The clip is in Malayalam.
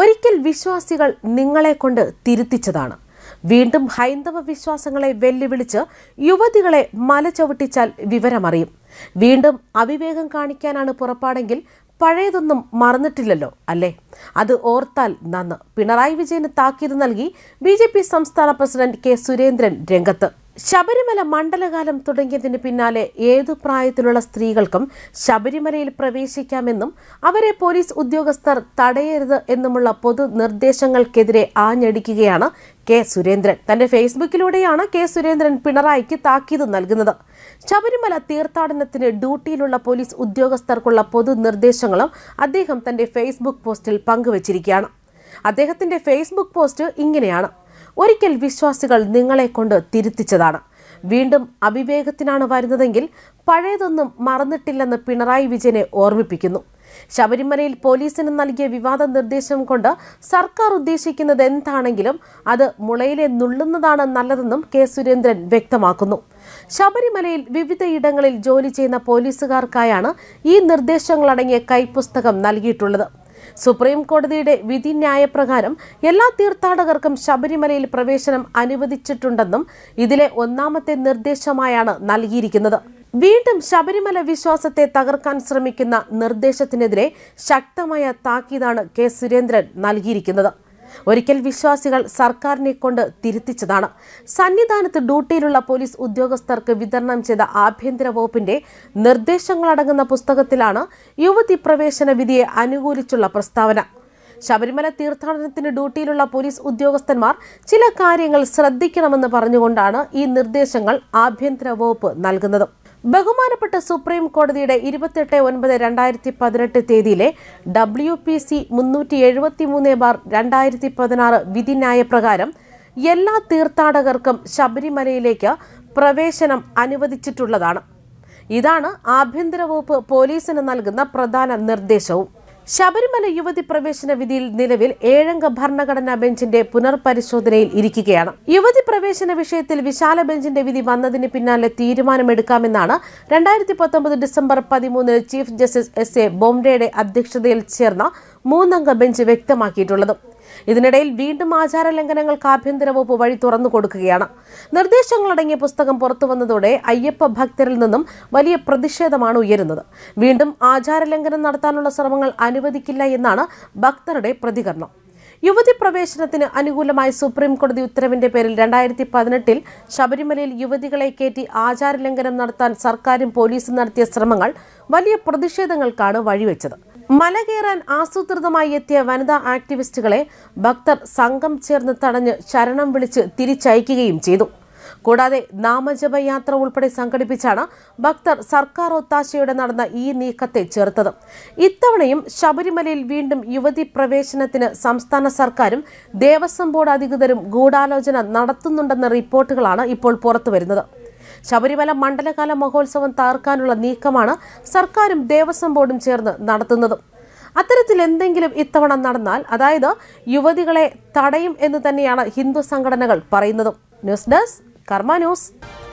ഒരിക്കൽ വിശ്വാസികൾ നിങ്ങളെക്കൊണ്ട് തിരുത്തിച്ചതാണ് വീണ്ടും ഹൈന്ദവ വിശ്വാസങ്ങളെ വെല്ലുവിളിച്ച് യുവതികളെ മല ചവിട്ടിച്ചാൽ വിവരമറിയും വീണ്ടും അവിവേകം കാണിക്കാനാണ് പുറപ്പാടെങ്കിൽ പഴയതൊന്നും മറന്നിട്ടില്ലല്ലോ അല്ലേ അത് ഓർത്താൽ നന്ന് പിണറായി വിജയന് താക്കീത് നൽകി ബി സംസ്ഥാന പ്രസിഡന്റ് കെ സുരേന്ദ്രൻ രംഗത്ത് ശബരിമല മണ്ഡലകാലം തുടങ്ങിയതിന് പിന്നാലെ ഏതു പ്രായത്തിലുള്ള സ്ത്രീകൾക്കും ശബരിമലയിൽ പ്രവേശിക്കാമെന്നും അവരെ പോലീസ് ഉദ്യോഗസ്ഥർ തടയരുത് എന്നുമുള്ള പൊതു നിർദ്ദേശങ്ങൾക്കെതിരെ ആഞ്ഞടിക്കുകയാണ് കെ സുരേന്ദ്രൻ തന്റെ ഫേസ്ബുക്കിലൂടെയാണ് കെ സുരേന്ദ്രൻ പിണറായിക്ക് താക്കീത് നൽകുന്നത് ശബരിമല തീർത്ഥാടനത്തിന് ഡ്യൂട്ടിയിലുള്ള പോലീസ് ഉദ്യോഗസ്ഥർക്കുള്ള പൊതു നിർദ്ദേശങ്ങളും അദ്ദേഹം തന്റെ ഫേസ്ബുക്ക് പോസ്റ്റിൽ പങ്കുവച്ചിരിക്കുകയാണ് അദ്ദേഹത്തിന്റെ ഫേസ്ബുക്ക് പോസ്റ്റ് ഇങ്ങനെയാണ് ഒരിക്കൽ വിശ്വാസികൾ നിങ്ങളെ കൊണ്ട് തിരുത്തിച്ചതാണ് വീണ്ടും അവിവേകത്തിനാണ് വരുന്നതെങ്കിൽ പഴയതൊന്നും മറന്നിട്ടില്ലെന്ന് പിണറായി വിജയനെ ഓർമ്മിപ്പിക്കുന്നു ശബരിമലയിൽ പോലീസിന് നൽകിയ വിവാദ നിർദ്ദേശം കൊണ്ട് സർക്കാർ ഉദ്ദേശിക്കുന്നത് എന്താണെങ്കിലും അത് മുളയിലെ നുള്ളുന്നതാണ് നല്ലതെന്നും കെ സുരേന്ദ്രൻ വ്യക്തമാക്കുന്നു ശബരിമലയിൽ വിവിധയിടങ്ങളിൽ ജോലി ചെയ്യുന്ന പോലീസുകാർക്കായാണ് ഈ നിർദ്ദേശങ്ങളടങ്ങിയ കൈപ്പുസ്തകം നൽകിയിട്ടുള്ളത് സുപ്രീം കോടതിയുടെ വിധി ന്യായപ്രകാരം എല്ലാ തീർത്ഥാടകർക്കും ശബരിമലയിൽ പ്രവേശനം അനുവദിച്ചിട്ടുണ്ടെന്നും ഇതിലെ ഒന്നാമത്തെ നിർദ്ദേശമായാണ് നൽകിയിരിക്കുന്നത് വീണ്ടും ശബരിമല വിശ്വാസത്തെ തകർക്കാൻ ശ്രമിക്കുന്ന നിർദ്ദേശത്തിനെതിരെ ശക്തമായ താക്കീതാണ് കെ സുരേന്ദ്രൻ നൽകിയിരിക്കുന്നത് ഒരിക്കൽ വിശ്വാസികൾ സർക്കാരിനെ കൊണ്ട് തിരുത്തിച്ചതാണ് സന്നിധാനത്ത് ഡ്യൂട്ടിയിലുള്ള പോലീസ് ഉദ്യോഗസ്ഥർക്ക് വിതരണം ചെയ്ത ആഭ്യന്തര വകുപ്പിന്റെ നിർദ്ദേശങ്ങളടങ്ങുന്ന പുസ്തകത്തിലാണ് യുവതി പ്രവേശന വിധിയെ അനുകൂലിച്ചുള്ള പ്രസ്താവന ശബരിമല തീർത്ഥാടനത്തിന് ഡ്യൂട്ടിയിലുള്ള പോലീസ് ഉദ്യോഗസ്ഥന്മാർ ചില കാര്യങ്ങൾ ശ്രദ്ധിക്കണമെന്ന് പറഞ്ഞുകൊണ്ടാണ് ഈ നിർദ്ദേശങ്ങൾ ആഭ്യന്തര വകുപ്പ് നൽകുന്നത് ബഹുമാനപ്പെട്ട സുപ്രീം കോടതിയുടെ ഇരുപത്തെട്ട് ഒൻപത് രണ്ടായിരത്തി പതിനെട്ട് തീയതിയിലെ ഡബ്ല്യു പി സി മുന്നൂറ്റി എഴുപത്തി മൂന്ന് ബാർ രണ്ടായിരത്തി പതിനാറ് വിധിന്യായ പ്രകാരം എല്ലാ തീർത്ഥാടകർക്കും ശബരിമലയിലേക്ക് പ്രവേശനം അനുവദിച്ചിട്ടുള്ളതാണ് ഇതാണ് ആഭ്യന്തര വകുപ്പ് പോലീസിന് നൽകുന്ന പ്രധാന നിർദ്ദേശവും ശബരിമല യുവതി പ്രവേശന വിധിയിൽ നിലവിൽ ഏഴംഗ ഭരണഘടനാ ബെഞ്ചിന്റെ പുനർപരിശോധനയിൽ ഇരിക്കുകയാണ് യുവതി പ്രവേശന വിഷയത്തിൽ വിശാല ബെഞ്ചിന്റെ വിധി വന്നതിന് പിന്നാലെ തീരുമാനമെടുക്കാമെന്നാണ് രണ്ടായിരത്തി പത്തൊമ്പത് ഡിസംബർ പതിമൂന്നിന് ചീഫ് ജസ്റ്റിസ് എസ് എ ബോംഡെയുടെ അധ്യക്ഷതയിൽ ചേർന്ന മൂന്നംഗ ബെഞ്ച് വ്യക്തമാക്കിയിട്ടുള്ളത് ഇതിനിടയിൽ വീണ്ടും ആചാര ലംഘനങ്ങൾക്ക് ആഭ്യന്തര വകുപ്പ് വഴി തുറന്നു കൊടുക്കുകയാണ് നിർദ്ദേശങ്ങളടങ്ങിയ പുസ്തകം പുറത്തു വന്നതോടെ അയ്യപ്പ ഭക്തരിൽ നിന്നും വലിയ പ്രതിഷേധമാണ് ഉയരുന്നത് വീണ്ടും ആചാര ലംഘനം നടത്താനുള്ള ശ്രമങ്ങൾ അനുവദിക്കില്ല എന്നാണ് ഭക്തരുടെ പ്രതികരണം യുവതി പ്രവേശനത്തിന് അനുകൂലമായി സുപ്രീം കോടതി ഉത്തരവിന്റെ പേരിൽ രണ്ടായിരത്തി പതിനെട്ടിൽ ശബരിമലയിൽ യുവതികളെ കയറ്റി ലംഘനം നടത്താൻ സർക്കാരും പോലീസും നടത്തിയ ശ്രമങ്ങൾ വലിയ പ്രതിഷേധങ്ങൾക്കാണ് വഴിവെച്ചത് മല ആസൂത്രിതമായി എത്തിയ വനിതാ ആക്ടിവിസ്റ്റുകളെ ഭക്തർ സംഘം ചേർന്ന് തടഞ്ഞ് ശരണം വിളിച്ച് തിരിച്ചയക്കുകയും ചെയ്തു കൂടാതെ നാമജപയാത്ര ഉൾപ്പെടെ സംഘടിപ്പിച്ചാണ് ഭക്തർ സർക്കാർ ഒത്താശയോടെ നടന്ന ഈ നീക്കത്തെ ചേർത്തത് ഇത്തവണയും ശബരിമലയിൽ വീണ്ടും യുവതി പ്രവേശനത്തിന് സംസ്ഥാന സർക്കാരും ദേവസ്വം ബോർഡ് അധികൃതരും ഗൂഢാലോചന നടത്തുന്നുണ്ടെന്ന റിപ്പോർട്ടുകളാണ് ഇപ്പോൾ പുറത്തുവരുന്നത് ശബരിമല മണ്ഡലകാല മഹോത്സവം തകർക്കാനുള്ള നീക്കമാണ് സർക്കാരും ദേവസ്വം ബോർഡും ചേർന്ന് നടത്തുന്നത് അത്തരത്തിൽ എന്തെങ്കിലും ഇത്തവണ നടന്നാൽ അതായത് യുവതികളെ തടയും എന്ന് തന്നെയാണ് ഹിന്ദു സംഘടനകൾ പറയുന്നത് ന്യൂസ് ഡെസ്ക് കർമ്മ ന്യൂസ്